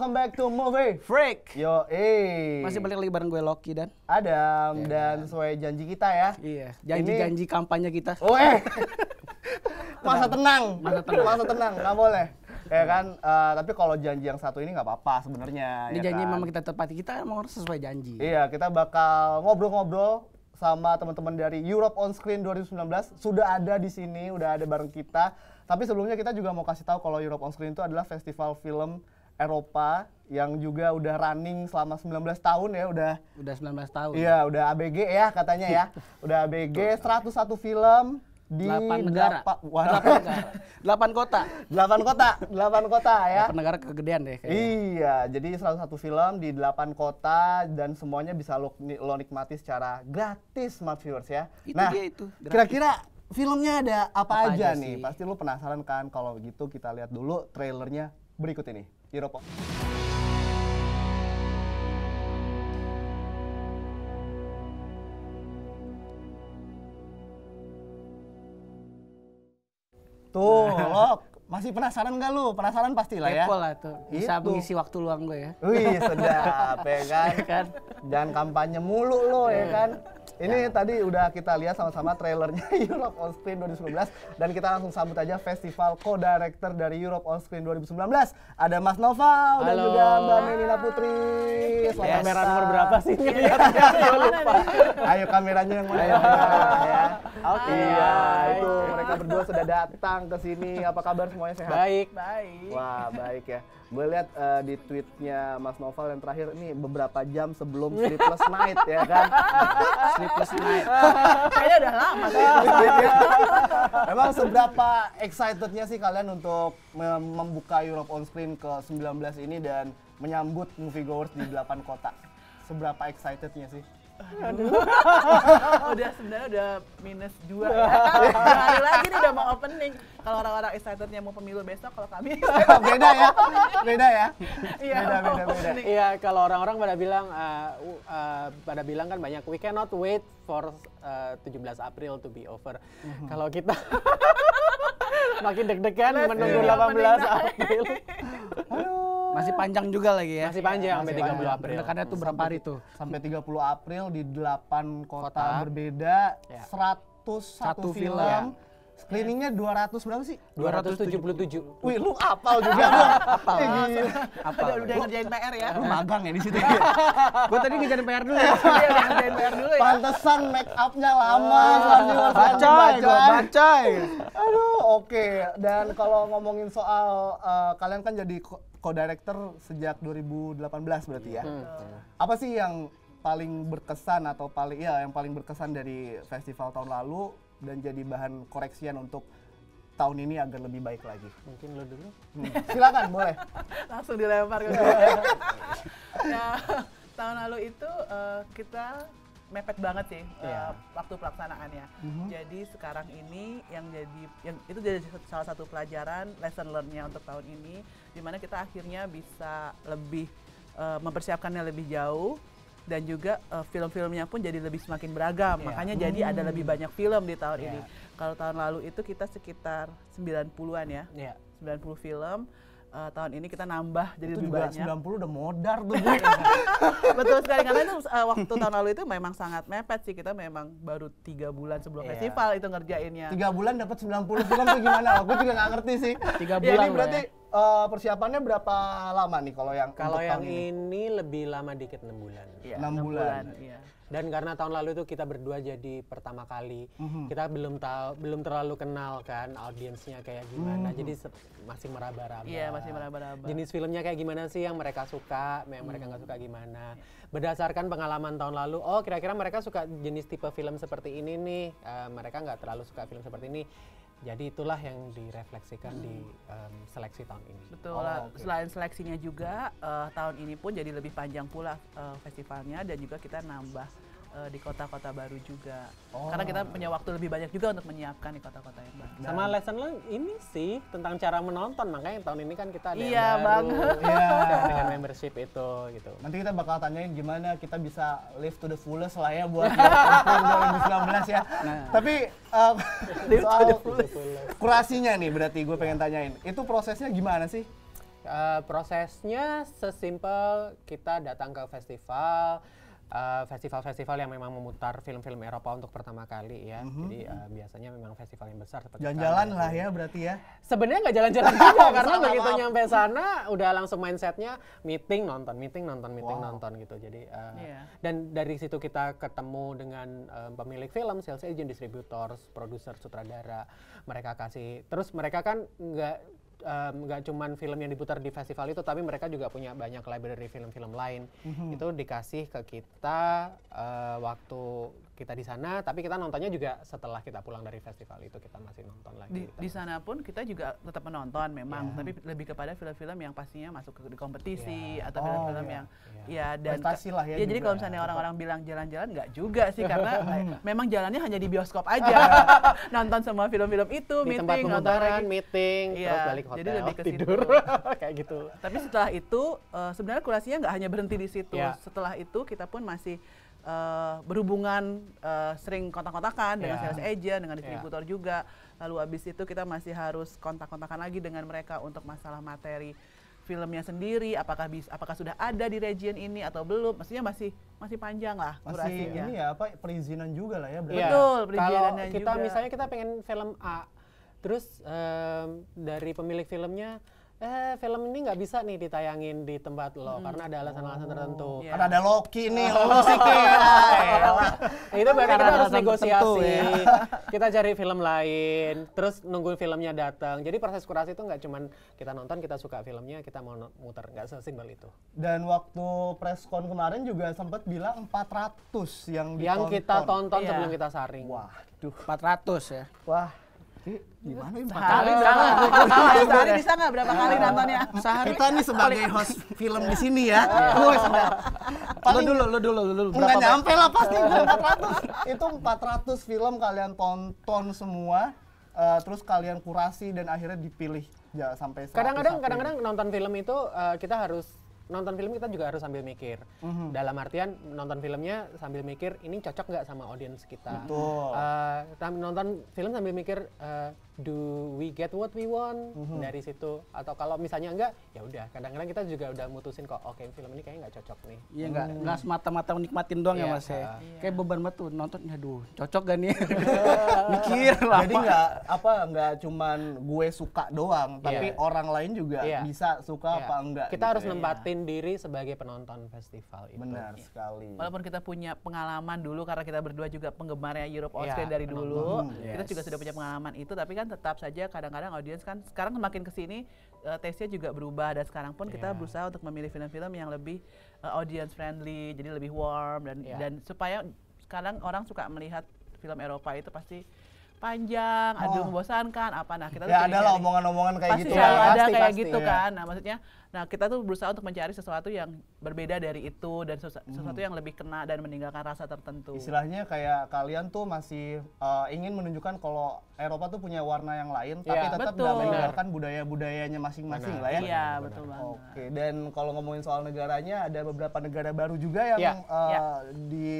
welcome back to Movie Freak. Yo, eh. Masih balik lagi bareng gue Loki dan Adam yeah. dan sesuai janji kita ya. Iya, janji-janji kampanye kita. Oh, eh. masa tenang. Masa tenang. masa tenang, enggak boleh. Ya kan, uh, tapi kalau janji yang satu ini nggak apa-apa sebenarnya. Ini ya janji kan? memang kita tepati, kita emang harus sesuai janji. Iya, kita bakal ngobrol-ngobrol sama teman-teman dari Europe on Screen 2019 sudah ada di sini, udah ada bareng kita. Tapi sebelumnya kita juga mau kasih tahu kalau Europe on Screen itu adalah festival film Eropa yang juga udah running selama 19 tahun ya udah udah 19 tahun. Iya, udah ABG ya katanya ya. udah ABG 101 film di 8 negara. 8, wah, 8 negara. 8 kota. 8 kota, 8 kota ya. 8 negara kegedean deh kayaknya. Iya, jadi 101 film di 8 kota dan semuanya bisa lo, lo nikmati secara gratis Smart Viewers ya. Itu nah, Kira-kira filmnya ada apa, apa aja, aja sih? nih? Pasti lo penasaran kan kalau gitu kita lihat dulu trailernya berikut ini dirokok. Tuh, lo masih penasaran nggak lu? Penasaran pasti lah ya. Kepo lah tuh. Bisa itu. mengisi waktu luang gue ya. Wih, sedap ya kan? ya kan? Jangan kampanye mulu lo ya iya. kan? Ini ya. tadi udah kita lihat sama-sama trailernya Europe On Screen 2019 dan kita langsung sambut aja Festival Co-Director dari Europe On Screen 2019. Ada Mas Noval Halo. dan juga Mbak Melina Putri. Selamat kamera nomor berapa sih? Lihatnya ya, iya, iya, iya, lupa. Ayo kameranya yang mana? ya. Oke. Iya, itu mereka berdua sudah datang ke sini. Apa kabar semuanya sehat? Baik. Baik. Wah, baik ya gue lihat uh, eh, di tweetnya Mas Novel yang terakhir ini beberapa jam sebelum Sleepless Night ya kan Sleepless Night kayaknya udah lama sih emang seberapa excitednya sih kalian untuk membuka Europe on Screen ke 19 ini dan menyambut moviegoers di 8 kota seberapa excitednya sih Aduh. udah sebenarnya udah minus dua ya. hari lagi nih udah mau opening. Kalau orang-orang excitednya mau pemilu besok, kalau kami beda ya, beda ya. Iya, beda, beda, beda. Iya, kalau orang-orang pada bilang, uh, uh, pada bilang kan banyak, we cannot wait for eh, uh, 17 April to be over. Mm -hmm. Kalau kita makin deg-degan menunggu 18 April. Halo. Masih panjang juga lagi ya. Masih panjang sampai 30 April. Karena itu berapa hari tuh? Sampai 30 April di 8 kota, kota. berbeda, ya. 101 film. Ya. Screeningnya 200 berapa sih? 277. Wih, lu apal juga lu. apal. Eh, apal. Udah, udah ngerjain PR ya. Lu magang ya di situ. Ya? gua tadi ngerjain PR dulu ya. Iya, ngerjain PR dulu ya. Pantesan make up-nya lama, oh, ah, baca, gua baca. Aduh, oke. Okay. Dan kalau ngomongin soal uh, kalian kan jadi co-director sejak 2018 berarti ya. Iya. Hmm. Iya. Apa sih yang paling berkesan atau paling ya yang paling berkesan dari festival tahun lalu dan jadi bahan koreksian untuk tahun ini agar lebih baik lagi. Mungkin lo dulu. Hmm. Silakan boleh. Langsung dilempar ke gue. nah, tahun lalu itu uh, kita mepet banget sih yeah. Iya. uh, waktu pelaksanaannya. Mm-hmm. Jadi sekarang ini yang jadi yang itu jadi salah satu pelajaran lesson learn-nya untuk tahun ini di mana kita akhirnya bisa lebih uh, mempersiapkannya lebih jauh dan juga uh, film-filmnya pun jadi lebih semakin beragam. Yeah. Makanya mm. jadi ada lebih hmm. banyak film di tahun yeah. ini. Kalau tahun lalu itu kita sekitar 90-an ya. Yeah. Iya. 90 film uh, tahun ini kita nambah jadi itu lebih juga banyak. 90 udah modar tuh gue. Betul sekali karena itu uh, waktu tahun lalu itu memang sangat mepet sih kita memang baru tiga bulan sebelum yeah. festival itu ngerjainnya. Tiga bulan dapat 90 film tuh gimana? Aku juga nggak ngerti sih. Tiga bulan. Ya, ini berarti uh, persiapannya berapa lama nih kalau yang kalau yang ini? ini lebih lama dikit enam bulan. Ya, 6, 6 bulan. bulan. Ya. Dan karena tahun lalu itu kita berdua jadi pertama kali, mm-hmm. kita belum tahu belum terlalu kenal kan audiensnya kayak gimana. Mm-hmm. Jadi masih meraba-raba. Iya, masih meraba-raba. Jenis filmnya kayak gimana sih yang mereka suka, yang mereka nggak mhm. suka gimana. Berdasarkan pengalaman tahun lalu, oh kira-kira mereka suka jenis tipe film seperti ini nih, uh, mereka nggak terlalu suka film seperti ini jadi itulah yang direfleksikan hmm. di um, seleksi tahun ini. Betul. Oh, okay. Selain seleksinya juga uh, tahun ini pun jadi lebih panjang pula uh, festivalnya dan juga kita nambah Eh, di kota-kota baru juga. Oh. Karena kita punya waktu lebih banyak juga untuk menyiapkan di kota-kota yang baru. Sama lesson learn ini sih tentang cara menonton, makanya tahun ini kan kita ada iya, iya. yang baru yeah. dengan membership itu gitu. Nanti kita bakal tanyain gimana kita bisa live to the fullest lah ya buat 2019 ya. Nah. Tapi live soal kurasinya nih berarti gue pengen iya. tanyain, itu prosesnya gimana sih? Uh, prosesnya sesimpel kita datang ke festival, Eh, festival-festival uh, yang memang memutar film-film Eropa untuk pertama kali ya. Mm -hmm. Jadi uh, biasanya memang festival yang besar seperti Jalan-jalan lah ya berarti ya. Sebenarnya nggak jalan-jalan juga karena Salah, begitu nyampe sana udah langsung mindsetnya meeting nonton, meeting nonton, meeting wow. nonton gitu. Jadi uh, eh, yeah. dan dari situ kita ketemu dengan uh, pemilik film, sales agent, distributor, produser, sutradara. Mereka kasih terus mereka kan nggak Um, nggak um, cuman film yang diputar di festival itu tapi mereka juga punya banyak library film-film lain mm -hmm. itu dikasih ke kita uh, waktu kita di sana, tapi kita nontonnya juga setelah kita pulang dari festival itu kita masih nonton lagi. Di, di sana pun kita juga tetap menonton memang, yeah. tapi lebih kepada film-film yang pastinya masuk ke kompetisi yeah. atau film-film oh, yang yeah. Iya. Iya, ya iya, dan ya. ya jadi kalau misalnya orang-orang bilang jalan-jalan nggak juga sih karena eh, memang jalannya hanya di bioskop aja. nonton semua film-film itu, di meeting, tempat lagi. meeting, ya, terus balik hotel, jadi lebih ke tidur kayak gitu. Tapi setelah itu uh, sebenarnya kurasinya nggak hanya berhenti di situ. Yeah. Setelah itu kita pun masih uh, berhubungan uh, sering kontak-kontakan dengan yeah. sales agent, dengan iya. distributor yeah. juga. Lalu habis itu kita masih harus kontak-kontakan lagi dengan mereka untuk masalah materi filmnya sendiri. Apakah bis, apakah sudah ada di region ini atau belum? Maksudnya masih masih panjang lah masih, durasinya. Ini ya apa perizinan juga lah ya. Iya. Betul Kalau kita juga. misalnya kita pengen film A, terus um, dari pemilik filmnya eh film ini nggak bisa nih ditayangin di tempat lo hmm. karena ada alasan-alasan oh, tertentu. Yeah. Karena ada Loki nih, oh, Loki. Iya. sih nah, Itu berarti kita harus negosiasi. Tentu, ya. kita cari film lain, terus nunggu filmnya datang. Jadi proses kurasi itu nggak cuman kita nonton, kita suka filmnya, kita mau muter, nggak sesimpel itu. Dan waktu presscon kemarin juga sempat bilang 400 yang ditonton. Yang kita tonton yeah. sebelum kita saring. Wah, empat 400 ya. Wah, Gimana kali? Sehari salah. Sehari bisa nggak berapa kali nontonnya? Sehari kita nih sebagai host film di sini ya. Gue iya. Lu dulu, lu dulu, lu dulu. nggak nyampe lah pasti 400. Iya. Itu 400 film kalian tonton semua. Uh, terus kalian kurasi dan akhirnya dipilih ya sampai kadang-kadang kadang-kadang nonton film itu uh, kita harus nonton film kita juga harus sambil mikir. Mm-hmm. Dalam artian nonton filmnya sambil mikir ini cocok nggak sama audiens kita. Betul. Uh, nonton film sambil mikir uh, do we get what we want mm -hmm. dari situ atau kalau misalnya enggak ya udah kadang-kadang kita juga udah mutusin kok oke okay, film ini kayaknya nggak cocok nih iya enggak hmm. nggak semata-mata nikmatin doang yeah, ya iya. mas ya yeah. kayak beban batu nonton aduh cocok gak nih mikir lah. jadi enggak apa enggak cuman gue suka doang iya. tapi yeah. orang lain juga yeah. bisa suka yeah. apa enggak kita gitu harus ya. diri sebagai penonton festival itu benar ya. sekali walaupun kita punya pengalaman dulu karena kita berdua juga penggemarnya Europe Oscar yeah, dari dulu hmm, yes. kita juga sudah punya pengalaman itu tapi kan tetap saja kadang-kadang audiens kan sekarang semakin kesini uh, eh, taste juga berubah dan sekarang pun yeah. kita iya. berusaha untuk memilih film-film yang lebih uh, audience friendly, jadi lebih warm dan yeah. dan supaya sekarang orang suka melihat film Eropa itu pasti panjang, oh. aduh membosankan apa nah kita ya ada lah omongan-omongan kayak pasti gitu ya, ada pasti, kayak pasti, gitu ya. kan. Nah, maksudnya Nah, kita tuh berusaha untuk mencari sesuatu yang berbeda dari itu dan hmm. sesuatu hmm. yang lebih kena dan meninggalkan rasa tertentu. Istilahnya kayak kalian tuh masih uh, ingin menunjukkan kalau Eropa tuh punya warna yang lain tapi iya, tetap tidak meninggalkan budaya-budayanya masing-masing lah ya. Iya, betul banget. Oke, dan kalau ngomongin soal negaranya ada beberapa negara baru juga yang ya. Uh, ya. di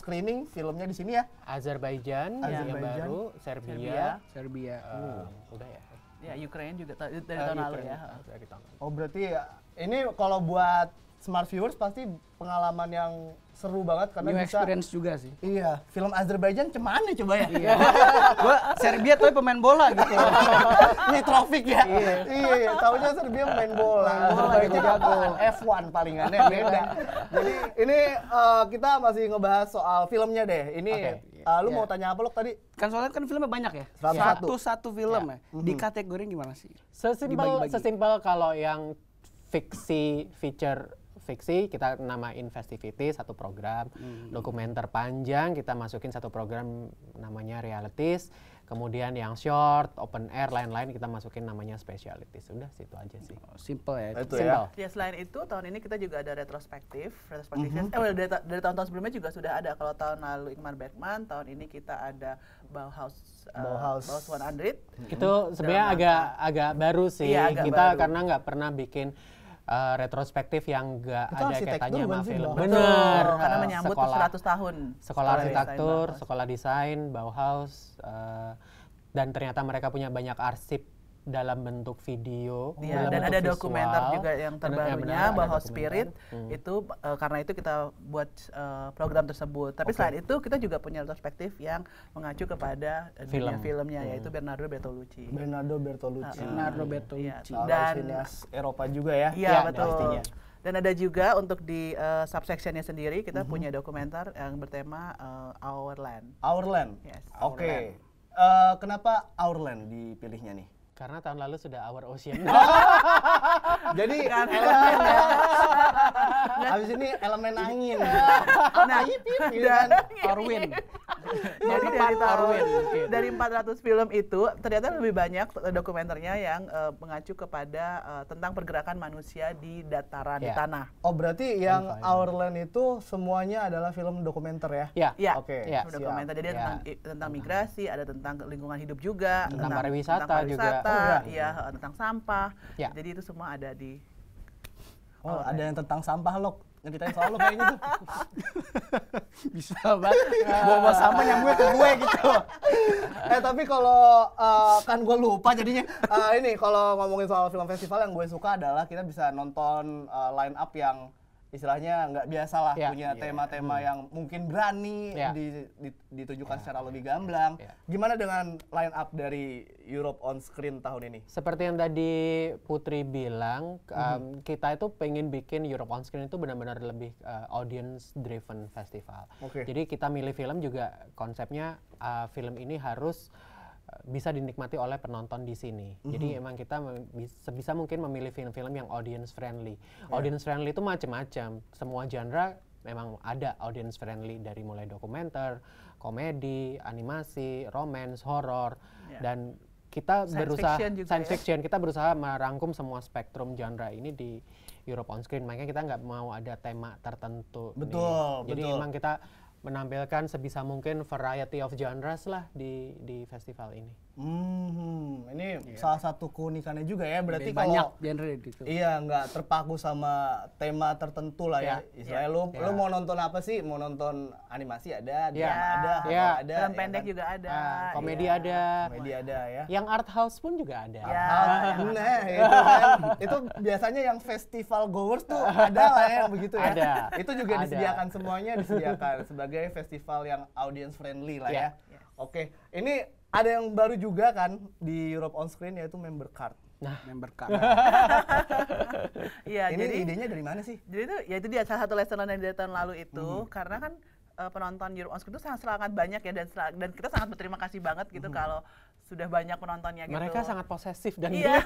screening filmnya di sini ya. Azerbaijan, Azerbaijan yang baru, Serbia, Serbia, Serbia. Uh, oh. udah ya. Ya, Ukraine juga dari uh, tahun lalu ya. Dari tahun. Oh, berarti ya, ini kalau buat smart viewers pasti pengalaman yang seru banget karena New bisa experience juga sih. Iya, film Azerbaijan cuman coba ya. iya. gua Serbia tuh pemain bola gitu. Ini trofik ya. Iya, iya, iya tahunya Serbia main bola. gitu jago. F1 palingan ya beda. Jadi ini uh, kita masih ngebahas soal filmnya deh. Ini okay Uh, lu yeah. mau tanya apa lo tadi? Kan soalnya kan filmnya banyak ya. Satu satu film yeah. ya. Di mm-hmm. kategori gimana sih? Sesimpel sesimpel kalau yang fiksi feature fiksi kita nama investivity satu program, mm hmm. dokumenter panjang kita masukin satu program namanya realities kemudian yang short, open air, lain-lain kita masukin namanya specialities. sudah situ aja sih. Simple ya. Itu ya? Simple. Ya. ya selain itu tahun ini kita juga ada retrospektif, retrospektif. Mm -hmm. Eh dari, dari tahun-tahun sebelumnya juga sudah ada. Kalau tahun lalu Ingmar Bergman, tahun ini kita ada Bauhaus uh, Bauhaus, Bauhaus 100. Mm Itu sebenarnya agak agak baru sih ya, agak kita baru. karena nggak pernah bikin uh, retrospektif yang gak itu ada kaitannya sama film. Betul, Bener. karena menyambut sekolah, 100 tahun. Sekolah arsitektur, sekolah desain, Bauhaus, uh, dan ternyata mereka punya banyak arsip dalam bentuk video ya, dan ada visual, dokumenter juga yang terbarunya bahwa spirit hmm. itu uh, karena itu kita buat uh, program tersebut tapi okay. selain itu kita juga punya perspektif yang mengacu kepada e, film. filmnya hmm. yaitu Bernardo Bertolucci Bernardo Bertolucci uh, Bernardo iya. Bertolucci ya, dan Eropa juga ya iya ya, betul pastinya dan ada juga untuk di uh, subsectionnya sendiri kita mm -hmm. punya dokumenter yang bertema uh, Our Land. Our Land. Yes. Oke. Okay. Uh, kenapa Our Land dipilihnya nih? Karena tahun lalu sudah Our Ocean. Jadi eh, elemen ya. Habis ini elemen iya. angin. nah, gitu dan kan? iya. Arwin. Jadi dari Arwin. Dari 400 film itu ternyata lebih banyak eh, dokumenternya yang uh, mengacu kepada uh, tentang pergerakan manusia di dataran yeah. tanah. Oh, berarti yang Our Land itu semuanya adalah film dokumenter ya? Iya. Yeah. Yeah. Oke. Okay. Ya. Yeah. Dokumenter. Jadi yeah. tentang tentang migrasi, ada tentang lingkungan hidup juga, tentang, tentang pariwisata juga kota, ya iya, tentang sampah. Ya. Jadi itu semua ada di Oh, oh ada yang tentang sampah, loh yang kita selalu kayaknya tuh bisa banget bawa sama yang gue ke gue gitu eh tapi kalau uh, kan gue lupa jadinya uh, ini kalau ngomongin soal film festival yang gue suka adalah kita bisa nonton uh, line up yang istilahnya nggak biasa lah yeah. punya iya. tema-tema yeah. Hmm. yang mungkin berani yeah. di, di, ditunjukkan yeah. secara lebih gamblang. Yeah. Gimana dengan line up dari Europe on Screen tahun ini? Seperti yang tadi Putri bilang, mm -hmm. um, kita itu pengen bikin Europe on Screen itu benar-benar lebih uh, audience driven festival. Okay. Jadi kita milih film juga konsepnya uh, film ini harus bisa dinikmati oleh penonton di sini. Mm-hmm. Jadi emang kita sebisa mungkin memilih film-film yang audience friendly. Yeah. Audience friendly itu macam-macam. Semua genre memang ada audience friendly dari mulai dokumenter, komedi, animasi, romance, horor yeah. dan kita science berusaha fiction juga science ya? kita berusaha merangkum semua spektrum genre ini di Europe on Screen. Makanya kita nggak mau ada tema tertentu. Betul. Nih. Jadi betul. emang kita menampilkan sebisa mungkin variety of genres lah di di festival ini. Hmm, ini yeah. salah satu keunikannya juga ya. Berarti banyak genre gitu. Iya, nggak terpaku sama tema tertentu lah yeah. ya. Iya, Istilahnya yeah. lu yeah. lu mau nonton apa sih? Mau nonton animasi ada, yeah. ada, yeah. ada, film ya pendek kan? juga ada. ah, iya. komedi yeah. ada. Komedi ada ya. Yang art house pun juga ada. Yeah. Iya. Nah, itu kan. itu biasanya yang festival goers tuh ada lah ya begitu ya. Ada. itu juga ada. disediakan semuanya disediakan sebagai festival yang audience friendly lah yeah. ya. Oke, okay. ini ada yang baru juga kan di Europe on Screen yaitu member card. Nah, member card. Nah. Iya, jadi idenya dari mana sih? Jadi itu ya itu dia salah satu lesson learned dari tahun lalu itu -hmm. karena kan uh, penonton Europe on Screen itu sangat sangat banyak ya dan dan kita sangat berterima kasih banget gitu -hmm. kalau sudah banyak penontonnya gitu. Mereka sangat posesif dan iya.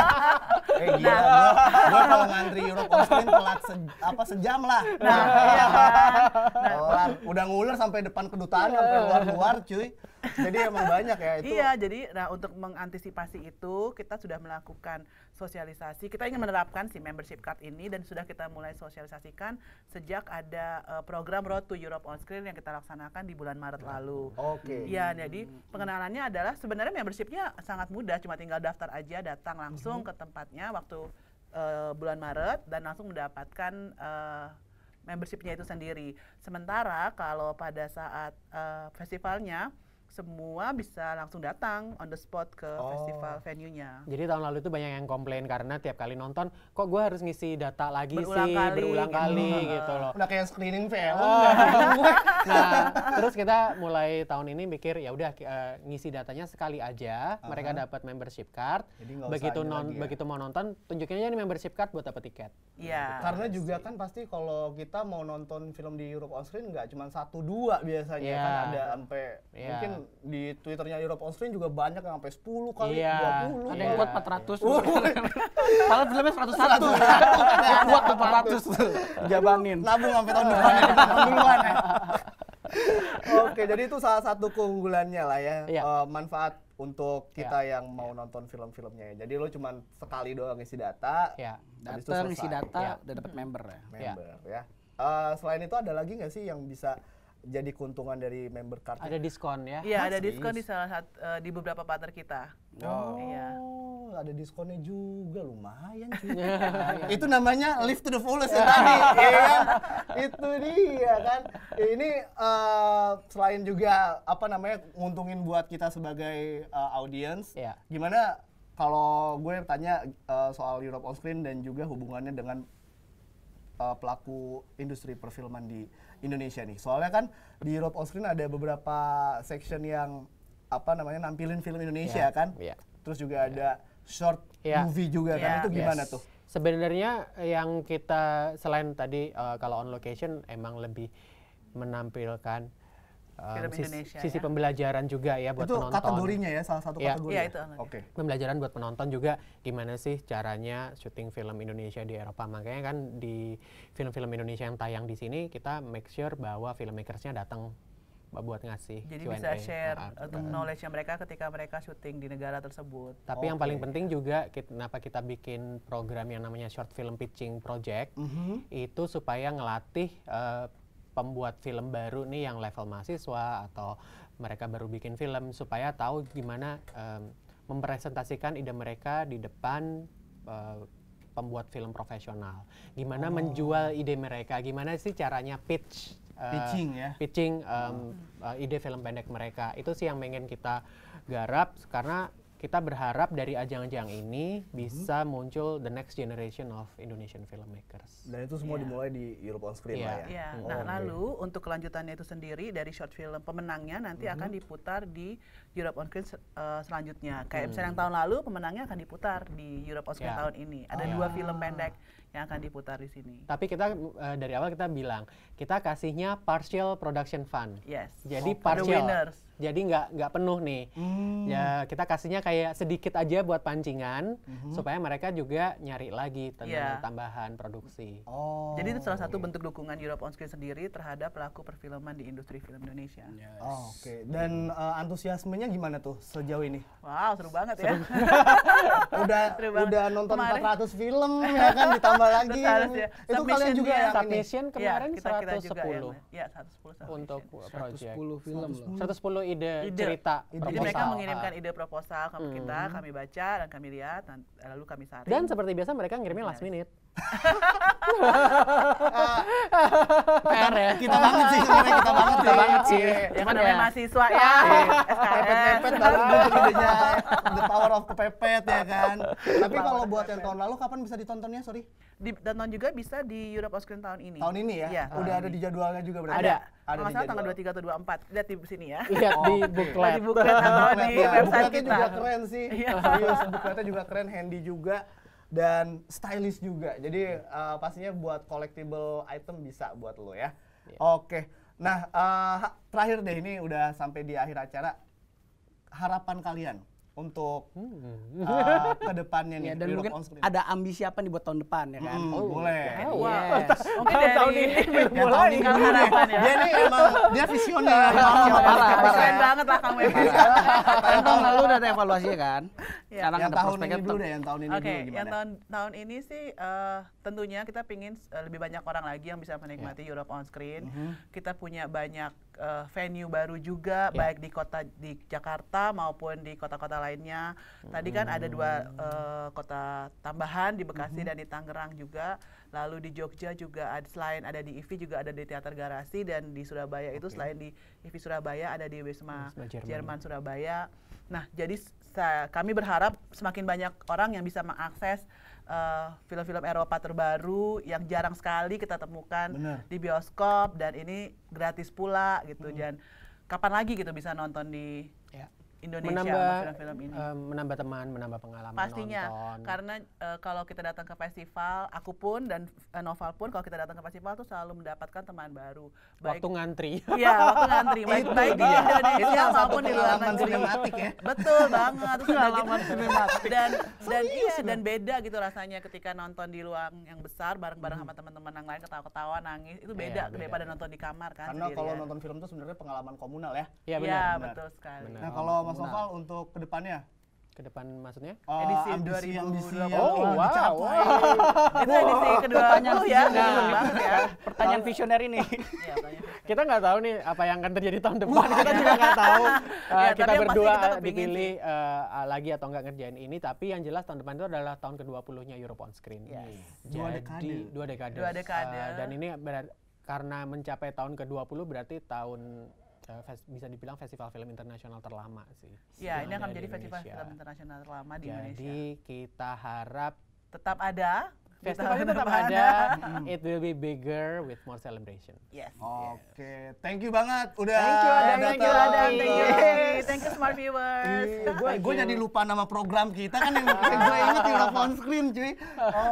eh gila, nah. gua, gua kalau ngantri Europe on screen telat se, apa sejam lah. Nah, iya kan. Nah. Udah nguler sampai depan kedutaan sampai iya. luar-luar cuy jadi emang banyak ya itu. Iya, jadi nah untuk mengantisipasi itu kita sudah melakukan sosialisasi. Kita ingin menerapkan si membership card ini dan sudah kita mulai sosialisasikan sejak ada uh, program Road to Europe on Screen yang kita laksanakan di bulan Maret lalu. Oke. Okay. Iya, jadi pengenalannya adalah sebenarnya membershipnya sangat mudah, cuma tinggal daftar aja, datang langsung mhm. ke tempatnya waktu uh, bulan Maret dan langsung mendapatkan uh, membershipnya itu sendiri. Sementara kalau pada saat uh, festivalnya semua bisa langsung datang on the spot ke oh. festival venue-nya. Jadi tahun lalu itu banyak yang komplain karena tiap kali nonton kok gue harus ngisi data lagi berulang sih kali, berulang kali hmm. gitu loh. Udah kayak screening film. Oh. nah, terus kita mulai tahun ini mikir ya udah uh, ngisi datanya sekali aja, uh -huh. mereka dapat membership card. Jadi begitu non ya. begitu mau nonton tunjukin aja nih membership card buat dapat tiket. Iya. Yeah. Nah, karena juga kan pasti kalau kita mau nonton film di Europe on Screen nggak cuma satu dua biasanya yeah. kan ada sampai yeah. mungkin di Twitternya Europe On Screen juga banyak yang sampai 10 kali, iya. 20. Ada yang buat 400. Iya. Padahal filmnya 101. buat 400. Jabanin. Nabung sampai tahun depan. Ya. duluan ya. Oke, jadi itu salah satu keunggulannya lah ya. Yeah. Iya. Uh, manfaat untuk kita yeah. yang mau yeah. nonton film-filmnya ya. Jadi lo cuma sekali doang ngisi data. Yeah. Iya. Data, ngisi data, yeah. udah dapat member ya. Member yeah. ya. Uh, selain itu ada lagi nggak sih yang bisa jadi keuntungan dari member card. Ada diskon ya? Iya, ada diskon di salah satu uh, di beberapa partner kita. Oh. Iya. Ada diskonnya juga lumayan cuy. Iya, iya. itu namanya lift to the fullest ya iya. tadi. ya Itu dia kan. Ini uh, selain juga apa namanya nguntungin buat kita sebagai uh, audience. Yeah. Gimana kalau gue tanya uh, soal Europe on Screen dan juga hubungannya dengan uh, pelaku industri perfilman di Indonesia nih. Soalnya kan di Europe on Screen ada beberapa section yang apa namanya nampilin film Indonesia yeah. kan. Yeah. Terus juga yeah. ada short yeah. movie juga yeah. kan. Iya, Itu gimana yes. tuh? Sebenarnya yang kita selain tadi uh, kalau on location emang lebih menampilkan Eh, sisi, sisi ya. pembelajaran juga ya buat itu penonton. Itu kategorinya ya salah satu ya. kategori. Ya, ya? itu. Oke. Okay. Pembelajaran buat penonton juga gimana sih caranya syuting film Indonesia di Eropa. Makanya kan di film-film Indonesia yang tayang di sini kita make sure bahwa filmmakersnya datang buat ngasih Jadi bisa share ah, uh, knowledge-nya mereka ketika mereka syuting di negara tersebut. Tapi okay. yang paling penting juga kenapa kita bikin program yang namanya short film pitching project mm -hmm. itu supaya ngelatih uh, pembuat film baru nih yang level mahasiswa atau mereka baru bikin film supaya tahu gimana um, mempresentasikan ide mereka di depan uh, pembuat film profesional. Gimana oh. menjual ide mereka? Gimana sih caranya pitch? Eh, pitching ya. Pitching um, oh. ide film pendek mereka. Itu sih yang pengen kita garap karena kita berharap dari ajang-ajang ini mhm. bisa hmm. muncul the next generation of Indonesian filmmakers. Dan itu semua yeah. dimulai di Europe on Screen yeah. lah ya. Yeah. Iya. Hmm. Oh, nah, okay. lalu untuk kelanjutannya itu sendiri dari short film pemenangnya nanti hmm. akan diputar di Europe on Screen uh, selanjutnya. Kayak hmm. misalnya yang hmm. tahun lalu pemenangnya akan diputar di Europe on Screen yeah. tahun ini. Ada oh, dua yeah. film pendek yang akan diputar di sini. Tapi kita uh, dari awal kita bilang kita kasihnya partial production fund. Yes. Jadi oh, partial. The winners jadi nggak nggak penuh nih. Hmm. Ya kita kasihnya kayak sedikit aja buat pancingan hmm. supaya mereka juga nyari lagi yeah. tambahan produksi. Oh. Jadi itu salah satu okay. bentuk dukungan Europe On Screen sendiri terhadap pelaku perfilman di industri film Indonesia. Yes. Oh, Oke. Okay. Dan uh, antusiasmenya gimana tuh sejauh ini? Wow seru banget ya. seru ya. udah seru banget. udah nonton Kemarin. 400 film ya kan ditambah lagi. ya. Itu kalian juga ya, submission kemarin ya, kita, kita 110. Juga yang, ya 110 Untuk 110 film 110 ide, ide. cerita ide. Jadi mereka mengirimkan ide proposal ke hmm. kita, kami baca dan kami lihat, dan, lalu kami saring. Dan seperti biasa mereka ngirimnya last minute. PR ya. Kita banget sih sebenarnya kita banget kita banget sih. Ya kan namanya iya. mahasiswa ya. Pepet-pepet iya. baru gitu gedenya. The power of kepepet ya kan. Tapi kalau buat yang tahun lalu kapan bisa ditontonnya? Sorry. Ditonton juga bisa di Europe Screen tahun ini. Tahun ini ya? ya Udah ada di jadwalnya juga berarti? Ada. Ada Kalau Masalah tanggal 23 atau 24. Lihat di sini ya. Iya, Lihat di booklet. Di booklet atau di website kita. Bookletnya juga keren sih. Serius, bukletnya juga keren, handy juga dan stylish juga. Jadi uh, pastinya buat collectible item bisa buat lo ya. Yeah. Oke. Okay. Nah, uh, terakhir deh ini udah sampai di akhir acara. Harapan kalian untuk hmm. uh, depannya nih. Ya, dan mungkin ada ambisi apa nih buat tahun depan ya kan? Hmm, oh, boleh. wow. Iya. Yes. Mungkin iya, tahun ini belum mulai. Tahun ini harapan ya. Dia ini emang dia visioner. Iya, Keren banget lah kamu ya. Tahun lalu udah ada evaluasinya kan? Ya. Sekarang yang ada tahun ini dulu deh, yang tahun ini dulu gimana? Yang tahun tahun ini sih eh, tentunya kita pingin eh, lebih banyak orang lagi yang bisa menikmati Europe on Screen. Mm-hmm. Kita punya banyak uh, venue baru juga yeah. baik di kota di Jakarta maupun di kota-kota lainnya. Tadi kan mm. ada dua uh, kota tambahan di Bekasi mm -hmm. dan di Tangerang juga. Lalu di Jogja juga ada, selain ada di IVI juga ada di Teater Garasi dan di Surabaya okay. itu selain di IVI Surabaya ada di Wisma, Jerman. Jerman Surabaya. Nah, jadi kami berharap semakin banyak orang yang bisa mengakses Eh, film-film uh, Eropa terbaru yang jarang sekali kita temukan Bener. di bioskop dan ini gratis pula gitu hmm. dan kapan lagi gitu bisa nonton di ya. Indonesia menambah, sama film-film ini? Uh, menambah teman, menambah pengalaman Pastinya, nonton. karena uh, kalau kita datang ke festival, aku pun dan uh, Noval pun kalau kita datang ke festival tuh selalu mendapatkan teman baru. Baik, waktu ngantri. Iya, waktu ngantri. baik, itu baik dia. di Indonesia maupun di luar negeri. ya. Betul banget. Itu pengalaman gitu. sinematik. Dan, dan iya, sebenernya. dan beda gitu rasanya ketika nonton di ruang yang besar bareng-bareng hmm. sama teman-teman yang lain ketawa-ketawa, nangis. Itu iya, beda, yeah, beda daripada nonton di kamar kan Karena kalau nonton film tuh sebenarnya pengalaman komunal ya. Iya, ya, betul sekali. Benar. Nah, kalau Mas nah. Noval untuk kedepannya? ke depan maksudnya uh, edisi ambisi, 2020 ambisi oh wow, wow. itu edisi kedua pertanyaan oh, ya, nah, ya pertanyaan visioner ini ya, kita nggak tahu nih apa yang akan terjadi tahun depan kita juga nggak tahu uh, ya, kita berdua kita dipilih uh, lagi atau nggak ngerjain ini tapi yang jelas tahun depan itu adalah tahun ke-20-nya Europe on Screen yes. jadi dua dekade dua dekade, dua dekade. Uh, dan ini berarti karena mencapai tahun ke-20 berarti tahun Eh, bisa dibilang festival film internasional terlama sih. Iya, ini akan menjadi festival film internasional terlama di Indonesia. Jadi kita harap tetap ada Festivalnya tetap ada. It will be bigger with more celebration. Yes. Oke, thank you banget udah Thank you ada, thank you Adam, thank you. Thank you smart viewers. Iya, gue jadi lupa nama program kita kan yang gue inget on Screen cuy.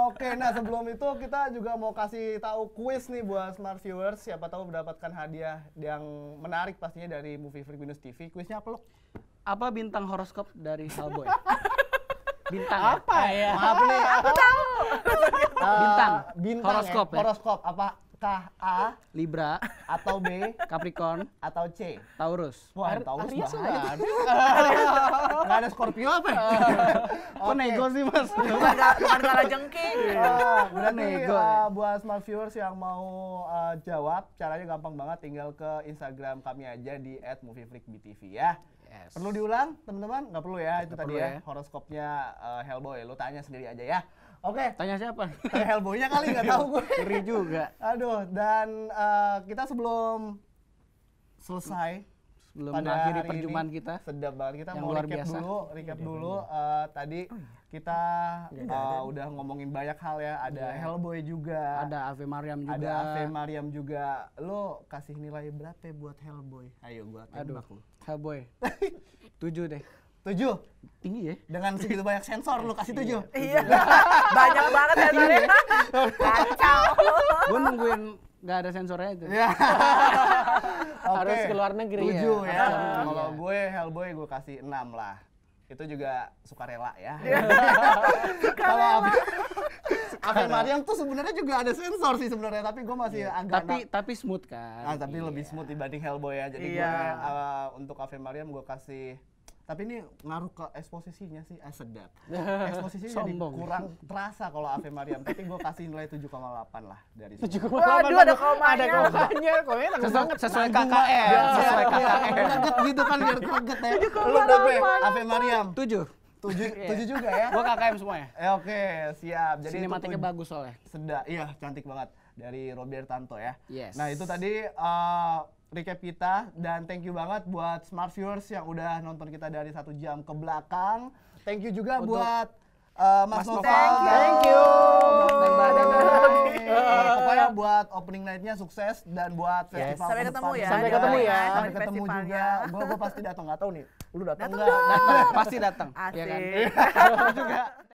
Oke, nah sebelum itu kita juga mau kasih tahu kuis nih buat smart viewers siapa tahu mendapatkan hadiah yang menarik pastinya dari Movie Freak News TV. Kuisnya apa lo? Apa bintang horoskop dari Hellboy? bintang ya? apa ya? Maaf nih. Aku tahu. Eh, bintang. Bintang. Horoskop. Ya? Horoskop apa? k A, Libra, atau B, Capricorn, atau C, Taurus. Wah, Ar Taurus Aries bahaya. Gak ada Scorpio apa ya? Eh. Kok nego sih, Mas? Ada karena jengking. Iya, Berarti uh, buat smart viewers yang mau uh, jawab, caranya gampang banget tinggal ke Instagram kami aja di @moviefreakbtv ya. Yes. Perlu diulang, teman-teman? Nggak perlu ya, itu tadi ya. ya. Horoskopnya uh, Hellboy, lu tanya sendiri aja ya. Oke. Okay. Tanya siapa? Tanya Hellboy-nya kali, nggak tahu gue. Ngeri juga. Aduh, dan uh, kita sebelum selesai sebelum akhiri perjumpaan kita sedap banget kita yang mau luar recap biasa. dulu recap iya, dulu uh, tadi oh, iya kita uh, udah ngomongin banyak hal ya. Ada yeah. Hellboy juga. Ada Ave Mariam juga. Ada Ave Mariam juga. Lo kasih nilai berapa ya buat Hellboy? Ayo gua tembak lo. Hellboy. tujuh deh. Tujuh? Tinggi ya. Dengan segitu banyak sensor lo kasih tujuh? Iya. iya. banyak banget ya, tadi ya? Kacau. Gue nungguin nggak ada sensornya itu. Iya. Harus keluar negeri ya. tujuh ya. ya. Kalau gue Hellboy gue kasih enam lah itu juga suka rela ya. Iya. Kalau rela. Ave Mariam tuh sebenarnya juga ada sensor sih sebenarnya, tapi gue masih yeah. agak tapi nak... tapi smooth kan. Ah, tapi yeah. lebih iya. smooth dibanding Hellboy ya. Jadi yeah. gue uh, untuk Ave Mariam gue kasih tapi ini ngaruh ke eksposisinya sih, as eh, sedap. Eksposisinya jadi kurang terasa kalau Ave Mariam. Tapi gue kasih nilai 7,8 lah dari 7,8. Waduh ada komanya. Ada komanya. sesuai, Sesuai nah, KKR. Sesuai KKR. Kaget gitu kan biar kaget ya. 7,8. Ave Mariam. 7 tujuh iya. tujuh juga ya gua KKM semua ya eh, oke siap jadi sinematiknya bagus soalnya sedap iya cantik banget dari Robert Tanto ya yes. nah itu tadi uh, recap kita dan thank you banget buat smart viewers yang udah nonton kita dari satu jam ke belakang. Thank you juga Untuk buat uh, Mas, Mas Nova. Thank you. Thank you. Uh, pokoknya buat opening night-nya sukses dan buat festival yes. Ya. Sampai ketemu ya. Sampai ketemu ya. Sampai ketemu juga. Gue gue pasti datang nggak tahu nih. Lu datang nggak? Pasti datang. Asik. Ya kan? juga.